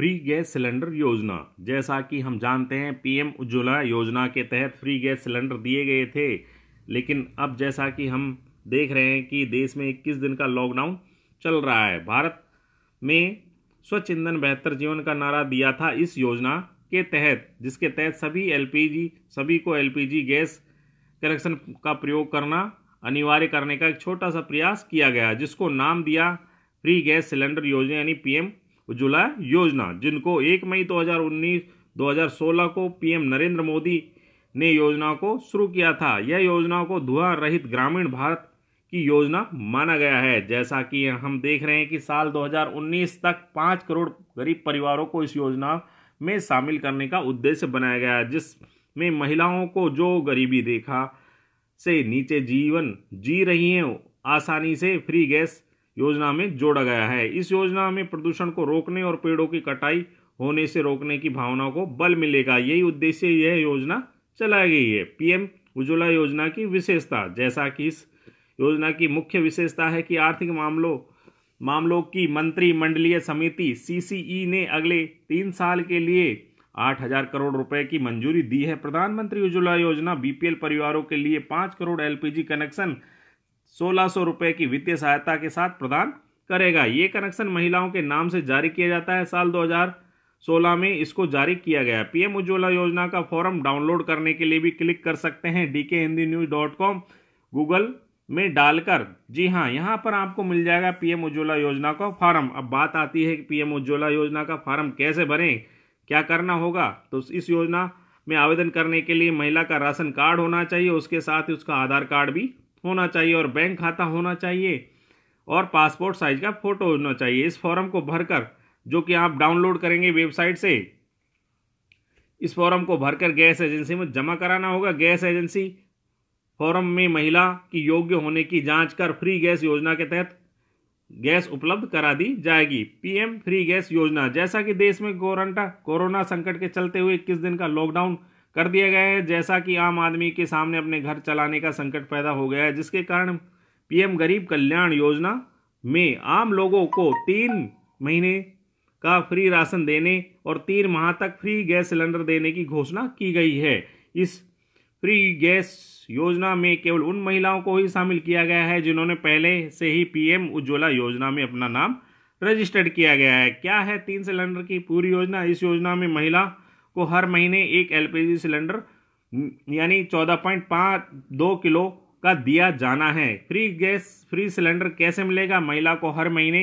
free gas cylinder योजना जैसा कि हम जानते हैं पीएम उज्ज्वला योजना के तहत फ्री गैस सिलेंडर दिए गए थे लेकिन अब जैसा कि हम देख रहे हैं कि देश में इक्कीस दिन का लॉकडाउन चल रहा है भारत में स्वच्छ ईंधन बेहतर जीवन का नारा दिया था इस योजना के तहत जिसके तहत सभी एल सभी को एल गैस कनेक्शन का प्रयोग करना अनिवार्य करने का एक छोटा सा प्रयास किया गया जिसको नाम दिया फ्री गैस सिलेंडर योजना यानी पीएम उज्ज्वला योजना जिनको एक मई 2019 2016 को पीएम नरेंद्र मोदी ने योजना को शुरू किया था यह योजना को धुआं रहित ग्रामीण भारत की योजना माना गया है जैसा कि हम देख रहे हैं कि साल 2019 तक पाँच करोड़ गरीब परिवारों को इस योजना में शामिल करने का उद्देश्य बनाया गया है जिसमें महिलाओं को जो गरीबी रेखा से नीचे जीवन जी रही हैं आसानी से फ्री गैस योजना में जोड़ा गया है इस योजना में प्रदूषण को रोकने और पेड़ों की कटाई होने से रोकने की भावना को बल मिलेगा यही उद्देश्य यह योजना चलाई गई है पीएम उज्ज्वला योजना की विशेषता जैसा कि इस योजना की मुख्य विशेषता है कि आर्थिक मामलों मामलों की मंत्रिमंडलीय समिति सीसीई ने अगले तीन साल के लिए आठ हजार करोड़ रुपए की मंजूरी दी है प्रधानमंत्री उज्ज्वला योजना बीपीएल परिवारों के लिए पाँच करोड़ एलपीजी कनेक्शन सोलह सौ रुपये की वित्तीय सहायता के साथ प्रदान करेगा ये कनेक्शन महिलाओं के नाम से जारी किया जाता है साल 2016 में इसको जारी किया गया पीएम उज्ज्वला योजना का फॉर्म डाउनलोड करने के लिए भी क्लिक कर सकते हैं D K Hindi news dot com Google में डालकर जी हाँ यहाँ पर आपको मिल जाएगा पीएम उज्ज्वला योजना का फार्म अब बात आती है कि पीएम उज्ज्वला योजना का फार्म कैसे भरें क्या करना होगा तो इस योजना में आवेदन करने के लिए महिला का राशन कार्ड होना चाहिए उसके साथ ही उसका आधार कार्ड भी होना चाहिए और बैंक खाता होना चाहिए और पासपोर्ट साइज का फ़ोटो होना चाहिए इस फॉर्म को भरकर जो कि आप डाउनलोड करेंगे वेबसाइट से इस फॉर्म को भरकर गैस एजेंसी में जमा कराना होगा गैस एजेंसी फॉर्म में महिला की योग्य होने की जांच कर फ्री गैस योजना के तहत गैस उपलब्ध करा दी जाएगी पीएम फ्री गैस योजना जैसा कि देश में कोरोना संकट के चलते हुए इक्कीस दिन का लॉकडाउन कर दिया गया है जैसा कि आम आदमी के सामने अपने घर चलाने का संकट पैदा हो गया है जिसके कारण पीएम गरीब कल्याण योजना में आम लोगों को तीन महीने का फ्री राशन देने और तीन माह तक फ्री गैस सिलेंडर देने की घोषणा की गई है इस फ्री गैस योजना में केवल उन महिलाओं को ही शामिल किया गया है जिन्होंने पहले से ही पीएम उज्ज्वला योजना में अपना नाम रजिस्टर्ड किया गया है क्या है तीन सिलेंडर की पूरी योजना इस योजना में महिला को हर महीने एक एल सिलेंडर यानी चौदह पॉइंट पाँच दो किलो का दिया जाना है फ्री गैस फ्री सिलेंडर कैसे मिलेगा महिला को हर महीने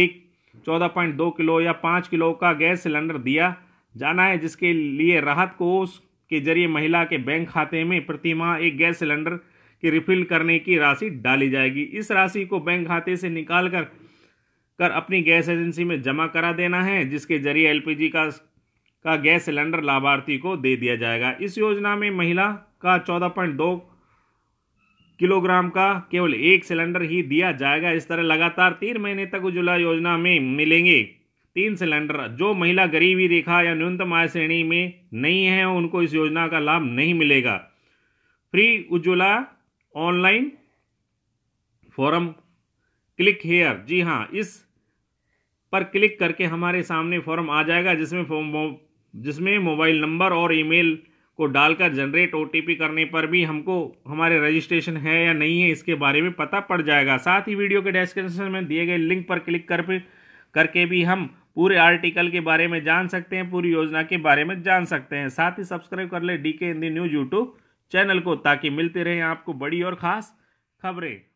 एक चौदह पॉइंट दो किलो या पाँच किलो का गैस सिलेंडर दिया जाना है जिसके लिए राहत कोष के जरिए महिला के बैंक खाते में प्रति माह एक गैस सिलेंडर की रिफिल करने की राशि डाली जाएगी इस राशि को बैंक खाते से निकाल कर कर अपनी गैस एजेंसी में जमा करा देना है जिसके जरिए एलपीजी का का गैस सिलेंडर लाभार्थी को दे दिया जाएगा इस योजना में महिला का चौदह पॉइंट दो किलोग्राम का केवल एक सिलेंडर ही दिया जाएगा इस तरह लगातार तीन महीने तक उज्ज्वला योजना में मिलेंगे तीन सिलेंडर जो महिला गरीबी रेखा या न्यूनतम आय श्रेणी में नहीं है उनको इस योजना का लाभ नहीं मिलेगा free Ujjwala online form click here जी हाँ इस पर क्लिक करके हमारे सामने फॉर्म आ जाएगा जिसमें जिसमें मोबाइल नंबर और ईमेल को डालकर जनरेट ओ करने पर भी हमको हमारे रजिस्ट्रेशन है या नहीं है इसके बारे में पता पड़ जाएगा साथ ही वीडियो के डिस्क्रिप्शन में दिए गए लिंक पर क्लिक कर करके भी हम पूरे आर्टिकल के बारे में जान सकते हैं पूरी योजना के बारे में जान सकते हैं साथ ही सब्सक्राइब कर ले D K Hindi news YouTube channel को ताकि मिलते रहें आपको बड़ी और ख़ास खबरें